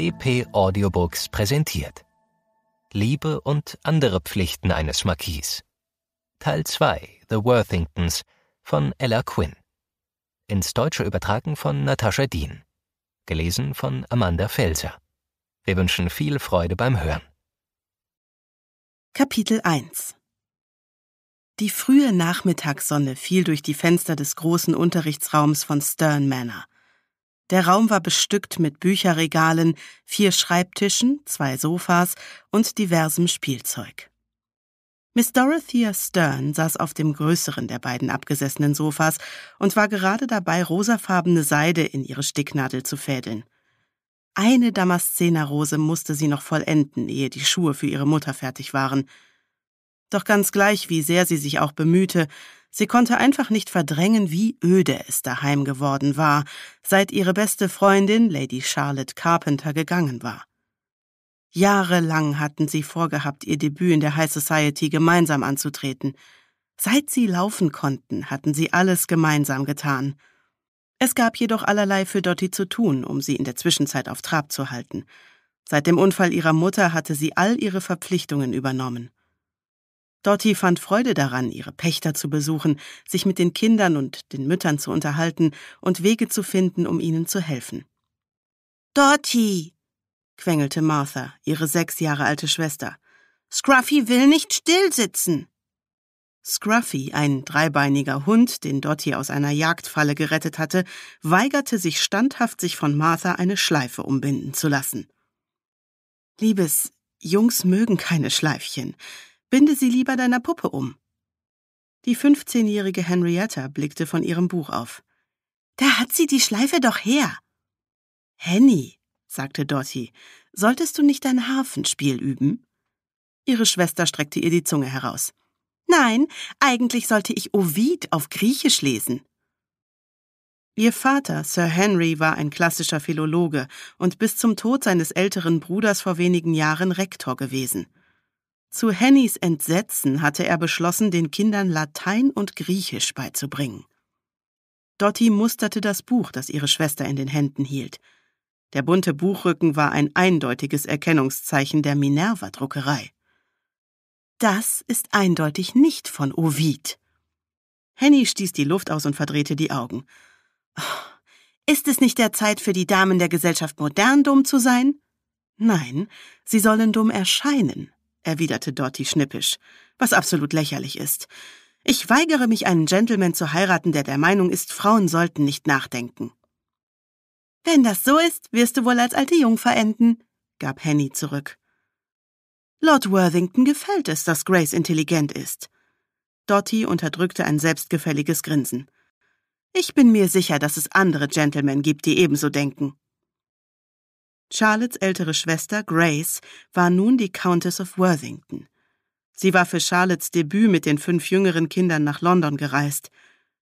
BP Audiobooks präsentiert. Liebe und andere Pflichten eines Marquis. Teil 2 The Worthingtons von Ella Quinn. Ins Deutsche übertragen von Natascha Dien. Gelesen von Amanda Felser. Wir wünschen viel Freude beim Hören. Kapitel 1 Die frühe Nachmittagssonne fiel durch die Fenster des großen Unterrichtsraums von Stern Manor – der Raum war bestückt mit Bücherregalen, vier Schreibtischen, zwei Sofas und diversem Spielzeug. Miss Dorothea Stern saß auf dem größeren der beiden abgesessenen Sofas und war gerade dabei, rosafarbene Seide in ihre Sticknadel zu fädeln. Eine Damaszenerrose musste sie noch vollenden, ehe die Schuhe für ihre Mutter fertig waren – doch ganz gleich, wie sehr sie sich auch bemühte, sie konnte einfach nicht verdrängen, wie öde es daheim geworden war, seit ihre beste Freundin, Lady Charlotte Carpenter, gegangen war. Jahrelang hatten sie vorgehabt, ihr Debüt in der High Society gemeinsam anzutreten. Seit sie laufen konnten, hatten sie alles gemeinsam getan. Es gab jedoch allerlei für Dottie zu tun, um sie in der Zwischenzeit auf Trab zu halten. Seit dem Unfall ihrer Mutter hatte sie all ihre Verpflichtungen übernommen. Dottie fand Freude daran, ihre Pächter zu besuchen, sich mit den Kindern und den Müttern zu unterhalten und Wege zu finden, um ihnen zu helfen. Dottie, quengelte Martha, ihre sechs Jahre alte Schwester. Scruffy will nicht stillsitzen. Scruffy, ein dreibeiniger Hund, den Dottie aus einer Jagdfalle gerettet hatte, weigerte sich standhaft, sich von Martha eine Schleife umbinden zu lassen. Liebes, Jungs mögen keine Schleifchen. Binde sie lieber deiner Puppe um. Die 15-jährige Henrietta blickte von ihrem Buch auf. Da hat sie die Schleife doch her. Henny, sagte Dottie, solltest du nicht dein Harfenspiel üben? Ihre Schwester streckte ihr die Zunge heraus. Nein, eigentlich sollte ich Ovid auf Griechisch lesen. Ihr Vater, Sir Henry, war ein klassischer Philologe und bis zum Tod seines älteren Bruders vor wenigen Jahren Rektor gewesen. Zu Hennys Entsetzen hatte er beschlossen, den Kindern Latein und Griechisch beizubringen. Dottie musterte das Buch, das ihre Schwester in den Händen hielt. Der bunte Buchrücken war ein eindeutiges Erkennungszeichen der Minerva-Druckerei. Das ist eindeutig nicht von Ovid. Henny stieß die Luft aus und verdrehte die Augen. Oh, ist es nicht der Zeit für die Damen der Gesellschaft modern dumm zu sein? Nein, sie sollen dumm erscheinen erwiderte Dottie schnippisch, was absolut lächerlich ist. Ich weigere mich, einen Gentleman zu heiraten, der der Meinung ist, Frauen sollten nicht nachdenken. Wenn das so ist, wirst du wohl als alte Jungfer enden, gab Henny zurück. Lord Worthington gefällt es, dass Grace intelligent ist. Dottie unterdrückte ein selbstgefälliges Grinsen. Ich bin mir sicher, dass es andere Gentlemen gibt, die ebenso denken. Charlottes ältere Schwester Grace war nun die Countess of Worthington. Sie war für Charlottes Debüt mit den fünf jüngeren Kindern nach London gereist.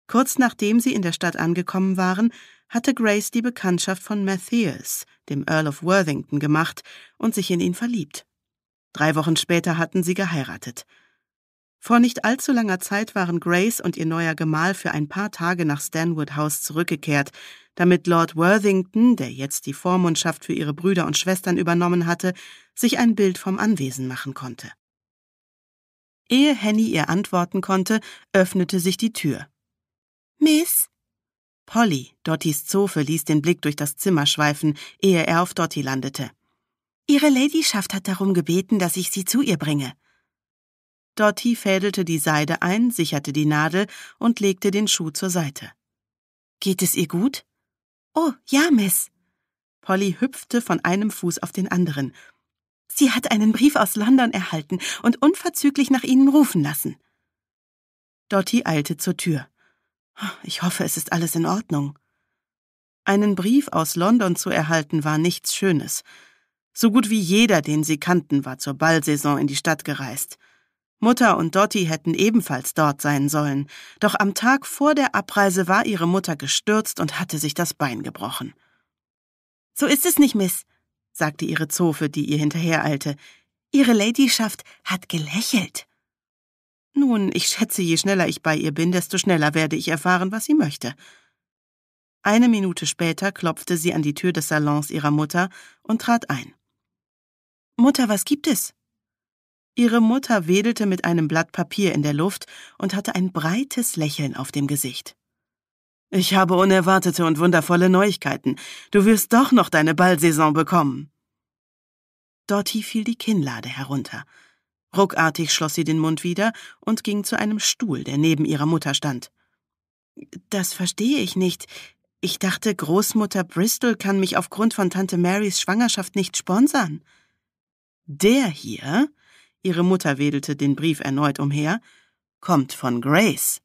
Kurz nachdem sie in der Stadt angekommen waren, hatte Grace die Bekanntschaft von Matthias, dem Earl of Worthington, gemacht und sich in ihn verliebt. Drei Wochen später hatten sie geheiratet. Vor nicht allzu langer Zeit waren Grace und ihr neuer Gemahl für ein paar Tage nach Stanwood House zurückgekehrt, damit Lord Worthington, der jetzt die Vormundschaft für ihre Brüder und Schwestern übernommen hatte, sich ein Bild vom Anwesen machen konnte. Ehe Henny ihr antworten konnte, öffnete sich die Tür. Miss? Polly, Dottys Zofe, ließ den Blick durch das Zimmer schweifen, ehe er auf Dottie landete. Ihre Ladyschaft hat darum gebeten, dass ich sie zu ihr bringe. Dorothy fädelte die Seide ein, sicherte die Nadel und legte den Schuh zur Seite. Geht es ihr gut? Oh, ja, Miss. Polly hüpfte von einem Fuß auf den anderen. Sie hat einen Brief aus London erhalten und unverzüglich nach Ihnen rufen lassen. Dottie eilte zur Tür. Oh, ich hoffe, es ist alles in Ordnung. Einen Brief aus London zu erhalten war nichts Schönes. So gut wie jeder, den sie kannten, war zur Ballsaison in die Stadt gereist. Mutter und Dotti hätten ebenfalls dort sein sollen, doch am Tag vor der Abreise war ihre Mutter gestürzt und hatte sich das Bein gebrochen. So ist es nicht, Miss, sagte ihre Zofe, die ihr hinterhereilte. Ihre Ladyschaft hat gelächelt. Nun, ich schätze, je schneller ich bei ihr bin, desto schneller werde ich erfahren, was sie möchte. Eine Minute später klopfte sie an die Tür des Salons ihrer Mutter und trat ein. Mutter, was gibt es? Ihre Mutter wedelte mit einem Blatt Papier in der Luft und hatte ein breites Lächeln auf dem Gesicht. Ich habe unerwartete und wundervolle Neuigkeiten. Du wirst doch noch deine Ballsaison bekommen. Dottie fiel die Kinnlade herunter. Ruckartig schloss sie den Mund wieder und ging zu einem Stuhl, der neben ihrer Mutter stand. Das verstehe ich nicht. Ich dachte, Großmutter Bristol kann mich aufgrund von Tante Marys Schwangerschaft nicht sponsern. Der hier, ihre Mutter wedelte den Brief erneut umher, kommt von Grace.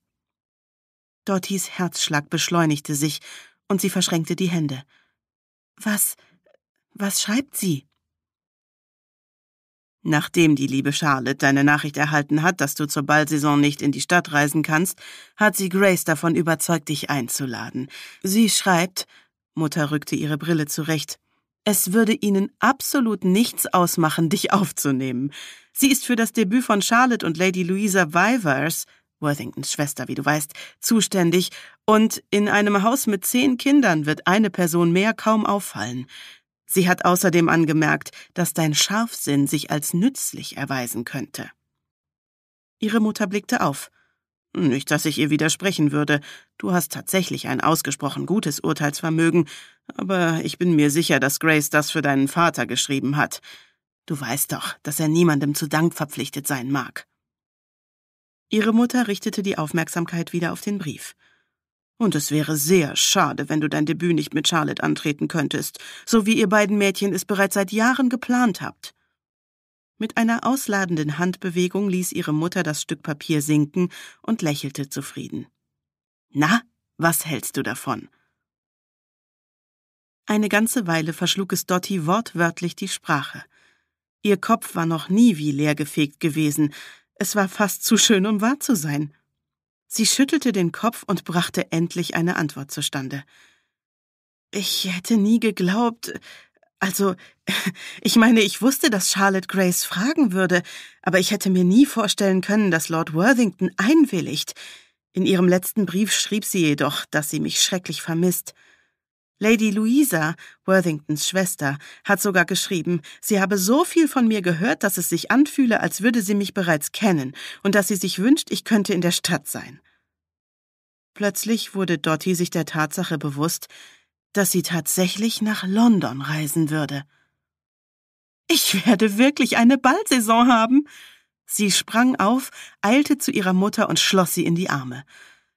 Dottys Herzschlag beschleunigte sich und sie verschränkte die Hände. Was, was schreibt sie? Nachdem die liebe Charlotte deine Nachricht erhalten hat, dass du zur Ballsaison nicht in die Stadt reisen kannst, hat sie Grace davon überzeugt, dich einzuladen. Sie schreibt, Mutter rückte ihre Brille zurecht, es würde ihnen absolut nichts ausmachen, dich aufzunehmen. Sie ist für das Debüt von Charlotte und Lady Louisa Vivers, Worthingtons Schwester, wie du weißt, zuständig, und in einem Haus mit zehn Kindern wird eine Person mehr kaum auffallen. Sie hat außerdem angemerkt, dass dein Scharfsinn sich als nützlich erweisen könnte. Ihre Mutter blickte auf. Nicht, dass ich ihr widersprechen würde. Du hast tatsächlich ein ausgesprochen gutes Urteilsvermögen, aber ich bin mir sicher, dass Grace das für deinen Vater geschrieben hat. Du weißt doch, dass er niemandem zu Dank verpflichtet sein mag. Ihre Mutter richtete die Aufmerksamkeit wieder auf den Brief. Und es wäre sehr schade, wenn du dein Debüt nicht mit Charlotte antreten könntest, so wie ihr beiden Mädchen es bereits seit Jahren geplant habt. Mit einer ausladenden Handbewegung ließ ihre Mutter das Stück Papier sinken und lächelte zufrieden. Na, was hältst du davon? Eine ganze Weile verschlug es Dotti wortwörtlich die Sprache. Ihr Kopf war noch nie wie leergefegt gewesen, es war fast zu schön, um wahr zu sein. Sie schüttelte den Kopf und brachte endlich eine Antwort zustande. Ich hätte nie geglaubt, also, ich meine, ich wusste, dass Charlotte Grace fragen würde, aber ich hätte mir nie vorstellen können, dass Lord Worthington einwilligt. In ihrem letzten Brief schrieb sie jedoch, dass sie mich schrecklich vermisst. Lady Louisa, Worthingtons Schwester, hat sogar geschrieben, sie habe so viel von mir gehört, dass es sich anfühle, als würde sie mich bereits kennen und dass sie sich wünscht, ich könnte in der Stadt sein. Plötzlich wurde Dottie sich der Tatsache bewusst, dass sie tatsächlich nach London reisen würde. Ich werde wirklich eine Ballsaison haben. Sie sprang auf, eilte zu ihrer Mutter und schloss sie in die Arme.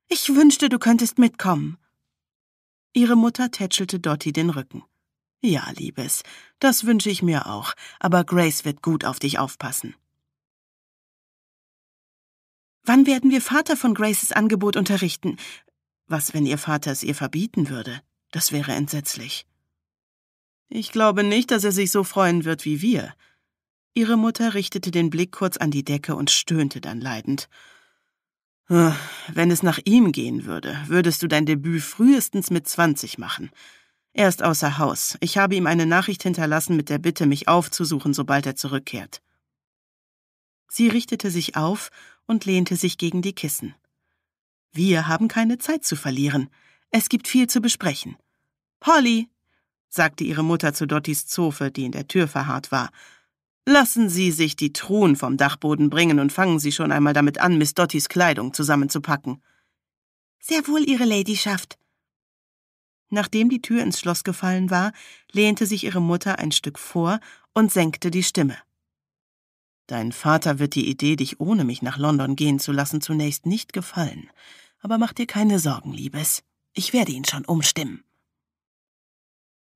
Ich wünschte, du könntest mitkommen. Ihre Mutter tätschelte Dottie den Rücken. Ja, Liebes, das wünsche ich mir auch, aber Grace wird gut auf dich aufpassen. Wann werden wir Vater von Graces Angebot unterrichten? Was, wenn ihr Vater es ihr verbieten würde? Das wäre entsetzlich. Ich glaube nicht, dass er sich so freuen wird wie wir. Ihre Mutter richtete den Blick kurz an die Decke und stöhnte dann leidend. Hm, wenn es nach ihm gehen würde, würdest du dein Debüt frühestens mit 20 machen. Er ist außer Haus. Ich habe ihm eine Nachricht hinterlassen mit der Bitte, mich aufzusuchen, sobald er zurückkehrt. Sie richtete sich auf und lehnte sich gegen die Kissen. Wir haben keine Zeit zu verlieren. Es gibt viel zu besprechen. Polly, sagte ihre Mutter zu Dottis Zofe, die in der Tür verharrt war, lassen Sie sich die Truhen vom Dachboden bringen und fangen Sie schon einmal damit an, Miss Dottis Kleidung zusammenzupacken. Sehr wohl, Ihre Ladyschaft. Nachdem die Tür ins Schloss gefallen war, lehnte sich ihre Mutter ein Stück vor und senkte die Stimme. Dein Vater wird die Idee, dich ohne mich nach London gehen zu lassen, zunächst nicht gefallen. Aber mach dir keine Sorgen, Liebes. Ich werde ihn schon umstimmen.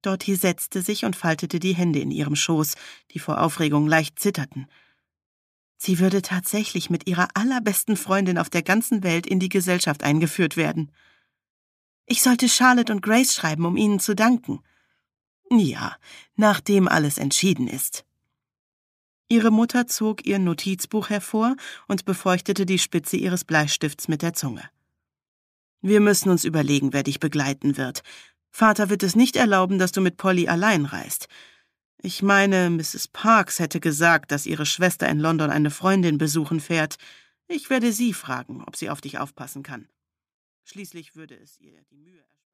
Dottie setzte sich und faltete die Hände in ihrem Schoß, die vor Aufregung leicht zitterten. Sie würde tatsächlich mit ihrer allerbesten Freundin auf der ganzen Welt in die Gesellschaft eingeführt werden. Ich sollte Charlotte und Grace schreiben, um ihnen zu danken. Ja, nachdem alles entschieden ist. Ihre Mutter zog ihr Notizbuch hervor und befeuchtete die Spitze ihres Bleistifts mit der Zunge. Wir müssen uns überlegen, wer dich begleiten wird. Vater wird es nicht erlauben, dass du mit Polly allein reist. Ich meine, Mrs. Parks hätte gesagt, dass ihre Schwester in London eine Freundin besuchen fährt. Ich werde sie fragen, ob sie auf dich aufpassen kann. Schließlich würde es ihr die Mühe ersparen.